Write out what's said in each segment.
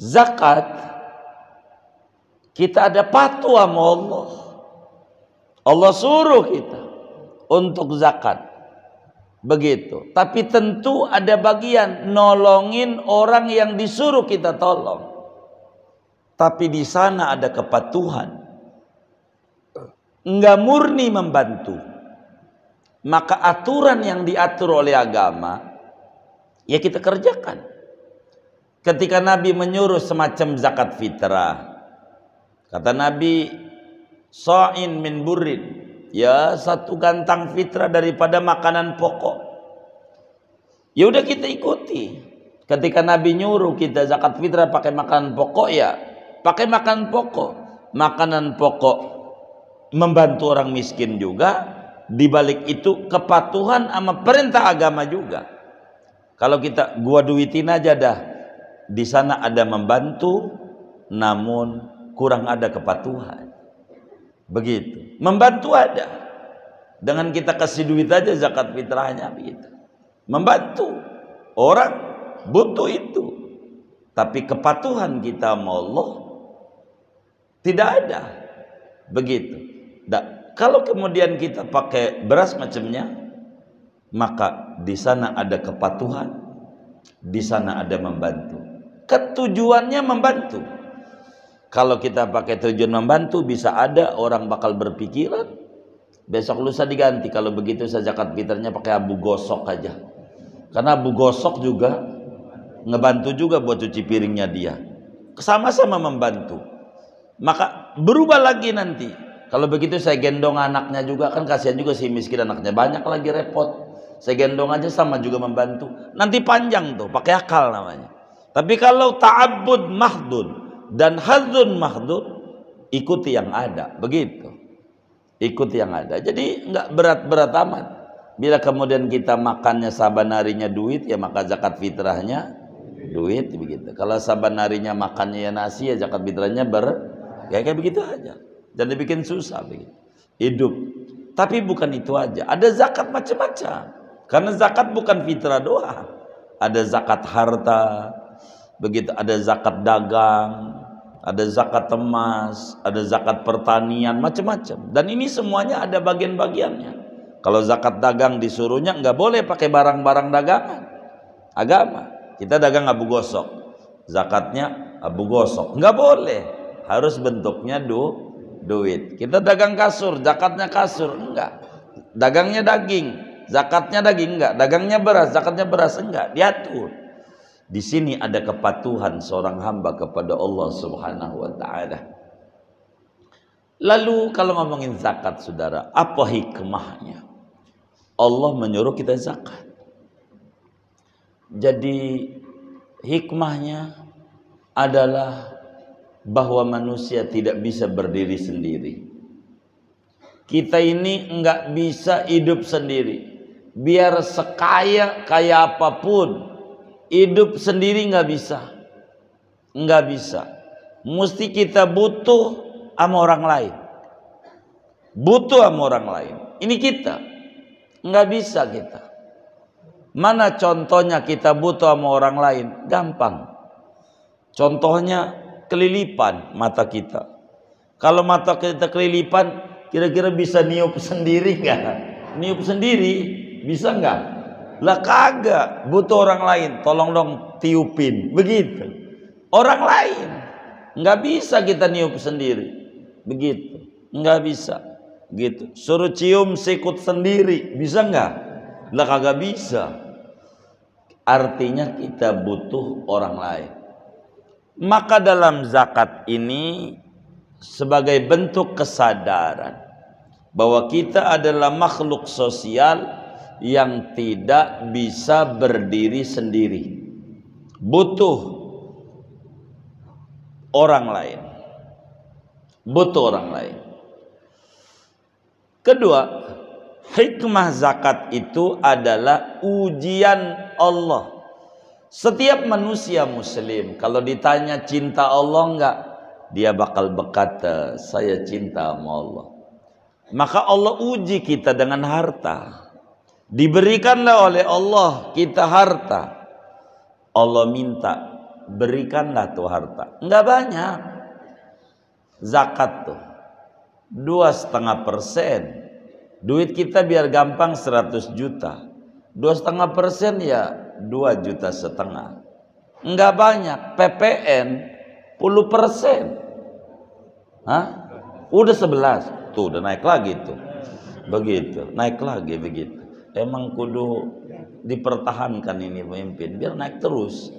zakat kita ada patuh sama Allah. Allah suruh kita untuk zakat. Begitu. Tapi tentu ada bagian nolongin orang yang disuruh kita tolong. Tapi di sana ada kepatuhan. nggak murni membantu. Maka aturan yang diatur oleh agama ya kita kerjakan ketika Nabi menyuruh semacam zakat fitrah. Kata Nabi, so'in min burin. Ya, satu gantang fitrah daripada makanan pokok. Ya udah kita ikuti. Ketika Nabi nyuruh kita zakat fitrah pakai makanan pokok ya, pakai makanan pokok. Makanan pokok membantu orang miskin juga, di balik itu kepatuhan sama perintah agama juga. Kalau kita gua duitin aja dah di sana ada membantu namun kurang ada kepatuhan. Begitu. Membantu ada. Dengan kita kasih duit aja zakat fitrahnya begitu. Membantu orang butuh itu. Tapi kepatuhan kita sama Allah tidak ada. Begitu. Nah, kalau kemudian kita pakai beras macamnya, maka di sana ada kepatuhan, di sana ada membantu ketujuannya membantu. Kalau kita pakai tujuan membantu, bisa ada orang bakal berpikiran, besok lusa diganti. Kalau begitu saya zakat fitrahnya pakai abu gosok aja. Karena abu gosok juga ngebantu juga buat cuci piringnya dia. Sama-sama membantu. Maka berubah lagi nanti. Kalau begitu saya gendong anaknya juga, kan kasihan juga si miskin anaknya. Banyak lagi repot. Saya gendong aja sama juga membantu. Nanti panjang tuh, pakai akal namanya. Tapi kalau taabud mahdud dan hadun mahdud, ikuti yang ada, begitu. Ikuti yang ada. Jadi nggak berat-berat amat. Bila kemudian kita makannya saban harinya duit, ya maka zakat fitrahnya duit begitu. Kalau saban harinya makannya ya nasi, ya zakat fitrahnya ber ya kayak begitu aja. Jadi bikin susah begitu. Hidup. Tapi bukan itu aja. Ada zakat macam-macam. Karena zakat bukan fitrah doa. Ada zakat harta, begitu ada zakat dagang, ada zakat emas, ada zakat pertanian, macam-macam. Dan ini semuanya ada bagian-bagiannya. Kalau zakat dagang disuruhnya nggak boleh pakai barang-barang dagangan. Agama. Kita dagang abu gosok. Zakatnya abu gosok. Nggak boleh. Harus bentuknya du duit. Kita dagang kasur, zakatnya kasur. Enggak. Dagangnya daging, zakatnya daging enggak. Dagangnya beras, zakatnya beras enggak. Diatur. Di sini ada kepatuhan seorang hamba kepada Allah Subhanahu wa taala. Lalu kalau ngomongin zakat Saudara, apa hikmahnya? Allah menyuruh kita zakat. Jadi hikmahnya adalah bahwa manusia tidak bisa berdiri sendiri. Kita ini enggak bisa hidup sendiri. Biar sekaya kaya apapun, Hidup sendiri nggak bisa, nggak bisa. Mesti kita butuh sama orang lain. Butuh sama orang lain. Ini kita nggak bisa kita. Mana contohnya kita butuh sama orang lain? Gampang. Contohnya kelilipan mata kita. Kalau mata kita kelilipan, kira-kira bisa niup sendiri nggak? Niup sendiri bisa nggak? Lah kagak, butuh orang lain. Tolong dong tiupin. Begitu. Orang lain. Nggak bisa kita niup sendiri. Begitu. Nggak bisa. Gitu. Suruh cium sikut sendiri. Bisa nggak? Lah kagak bisa. Artinya kita butuh orang lain. Maka dalam zakat ini sebagai bentuk kesadaran bahwa kita adalah makhluk sosial yang tidak bisa berdiri sendiri. Butuh orang lain. Butuh orang lain. Kedua, hikmah zakat itu adalah ujian Allah. Setiap manusia muslim kalau ditanya cinta Allah enggak, dia bakal berkata saya cinta sama Allah. Maka Allah uji kita dengan harta. Diberikanlah oleh Allah kita harta. Allah minta, berikanlah tuh harta. Enggak banyak. Zakat tuh. Dua setengah persen. Duit kita biar gampang seratus juta. Dua setengah persen ya dua juta setengah. Enggak banyak. PPN puluh persen. Hah? Udah sebelas. Tuh udah naik lagi tuh. Begitu. Naik lagi begitu emang kudu dipertahankan ini pemimpin biar naik terus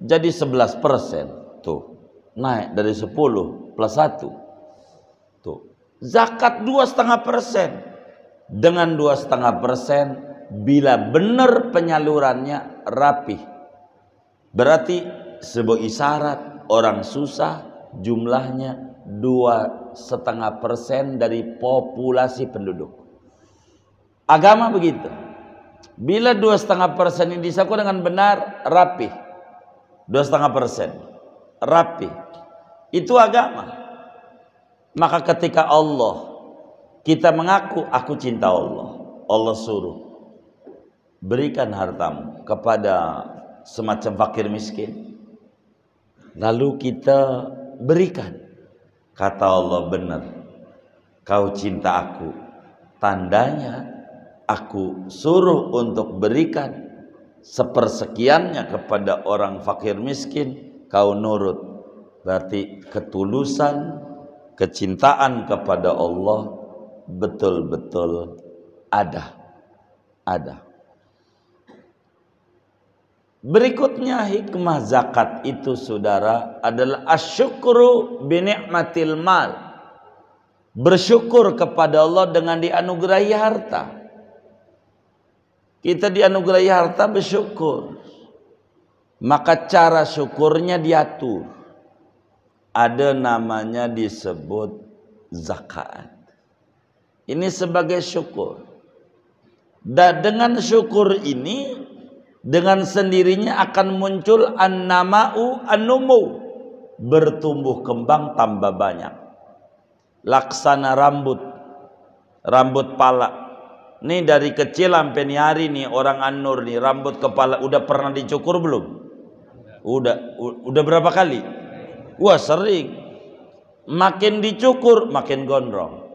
jadi 11 persen tuh naik dari 10 plus 1 tuh zakat dua setengah persen dengan dua setengah persen bila benar penyalurannya rapih berarti sebuah isyarat orang susah jumlahnya dua setengah persen dari populasi penduduk Agama begitu. Bila dua setengah persen ini disaku dengan benar, rapi. Dua setengah persen, rapi. Itu agama. Maka ketika Allah kita mengaku aku cinta Allah, Allah suruh berikan hartamu kepada semacam fakir miskin. Lalu kita berikan. Kata Allah benar. Kau cinta aku. Tandanya aku suruh untuk berikan sepersekiannya kepada orang fakir miskin, kau nurut. Berarti ketulusan, kecintaan kepada Allah betul-betul ada. Ada. Berikutnya hikmah zakat itu saudara adalah asyukru binikmatil mal. Bersyukur kepada Allah dengan dianugerahi harta. Kita dianugerahi harta bersyukur. Maka cara syukurnya diatur. Ada namanya disebut zakat. Ini sebagai syukur. Dan dengan syukur ini dengan sendirinya akan muncul an anumu bertumbuh kembang tambah banyak laksana rambut rambut pala Nih dari kecil sampai nih hari nih orang Anur nih rambut kepala udah pernah dicukur belum? Udah udah berapa kali? Wah sering. Makin dicukur makin gondrong.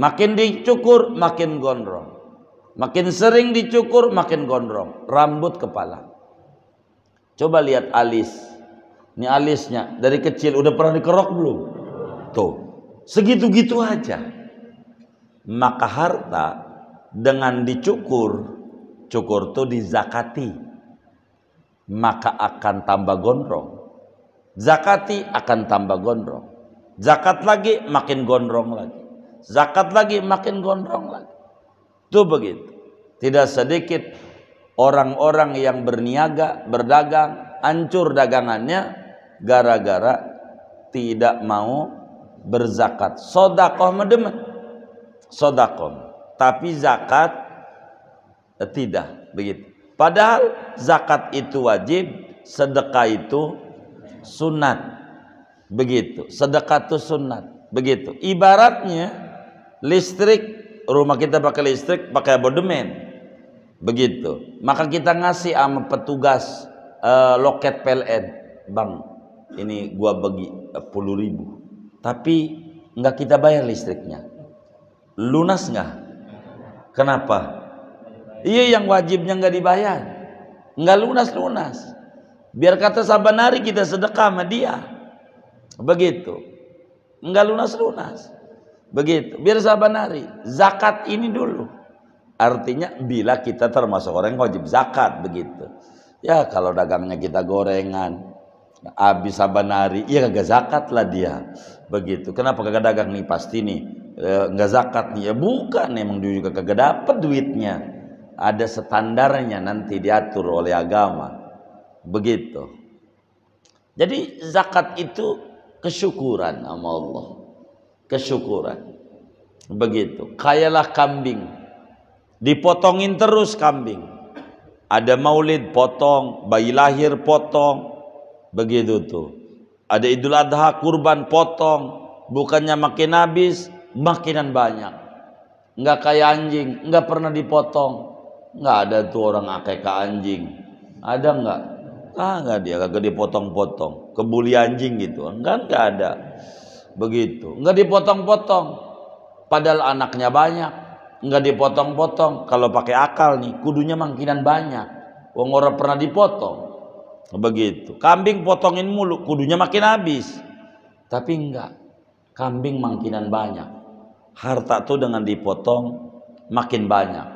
Makin dicukur makin gondrong. Makin sering dicukur makin gondrong. Rambut kepala. Coba lihat alis. Ini alisnya dari kecil udah pernah dikerok belum? Tuh. Segitu-gitu aja. Maka harta dengan dicukur cukur itu dizakati maka akan tambah gondrong zakati akan tambah gondrong zakat lagi makin gondrong lagi zakat lagi makin gondrong lagi itu begitu tidak sedikit orang-orang yang berniaga berdagang hancur dagangannya gara-gara tidak mau berzakat sodakoh medemen sodakoh tapi zakat eh, tidak begitu. Padahal zakat itu wajib, sedekah itu sunat. Begitu. Sedekah itu sunat. Begitu. Ibaratnya listrik rumah kita pakai listrik pakai abodemen. Begitu. Maka kita ngasih sama petugas uh, loket PLN, "Bang, ini gua bagi eh, puluh ribu Tapi enggak kita bayar listriknya. Lunas enggak? Kenapa? Iya yang wajibnya nggak dibayar, nggak lunas lunas. Biar kata sabanari kita sedekah sama dia, begitu. Nggak lunas lunas, begitu. Biar sabanari zakat ini dulu. Artinya bila kita termasuk orang yang wajib zakat begitu. Ya kalau dagangnya kita gorengan, habis sabanari, ya kagak zakat lah dia, begitu. Kenapa kagak dagang nih pasti nih Eh, nggak zakat nih ya bukan emang dia juga kagak dapat duitnya ada standarnya nanti diatur oleh agama begitu jadi zakat itu kesyukuran sama Allah kesyukuran begitu kayalah kambing dipotongin terus kambing ada maulid potong bayi lahir potong begitu tuh ada idul adha kurban potong bukannya makin habis makinan banyak. Nggak kayak anjing, nggak pernah dipotong. Nggak ada tuh orang akeh ke anjing. Ada nggak? Ah, nggak dia, kagak dipotong-potong. Kebuli anjing gitu. Enggak, nggak ada. Begitu. Nggak dipotong-potong. Padahal anaknya banyak. Nggak dipotong-potong. Kalau pakai akal nih, kudunya makinan banyak. Wong orang pernah dipotong. Begitu. Kambing potongin mulu, kudunya makin habis. Tapi enggak. Kambing makinan banyak harta itu dengan dipotong makin banyak.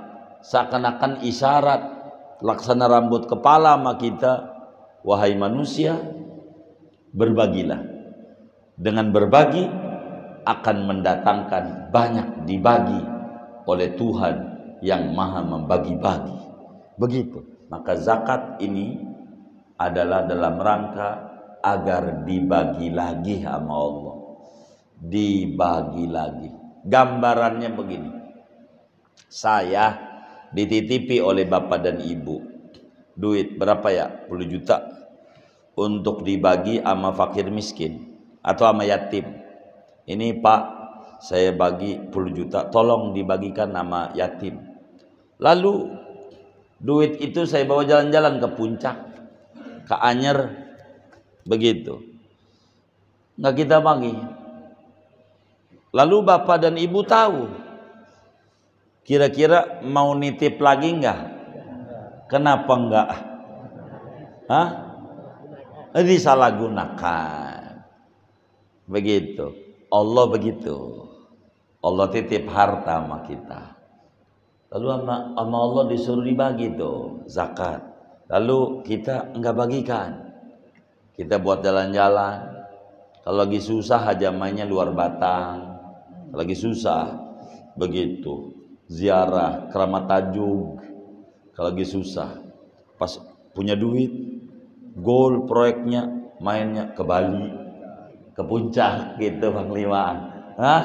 Seakan-akan isyarat laksana rambut kepala sama kita, wahai manusia, berbagilah. Dengan berbagi akan mendatangkan banyak dibagi oleh Tuhan yang maha membagi-bagi. Begitu. Maka zakat ini adalah dalam rangka agar dibagi lagi sama Allah. Dibagi lagi. Gambarannya begini. Saya dititipi oleh bapak dan ibu. Duit berapa ya? 10 juta. Untuk dibagi sama fakir miskin. Atau sama yatim. Ini pak, saya bagi 10 juta. Tolong dibagikan nama yatim. Lalu duit itu saya bawa jalan-jalan ke puncak. Ke Anyer. Begitu. Nggak kita bagi Lalu bapak dan ibu tahu kira-kira mau nitip lagi enggak? Kenapa enggak? Hah? Disalahgunakan. Begitu. Allah begitu. Allah titip harta sama kita. Lalu sama, sama Allah disuruh dibagi tuh zakat. Lalu kita enggak bagikan. Kita buat jalan-jalan. Kalau lagi susah hajamannya luar batang lagi susah begitu ziarah keramat tajuk kalau lagi susah pas punya duit goal proyeknya mainnya ke Bali ke puncak gitu Bang Lima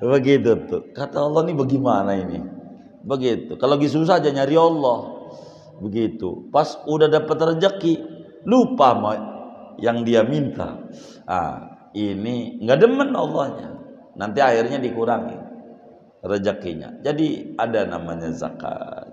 begitu tuh kata Allah ini bagaimana ini begitu kalau lagi susah aja nyari Allah begitu pas udah dapat rezeki lupa yang dia minta ah ini nggak demen Allahnya nanti akhirnya dikurangi rezekinya. Jadi ada namanya zakat.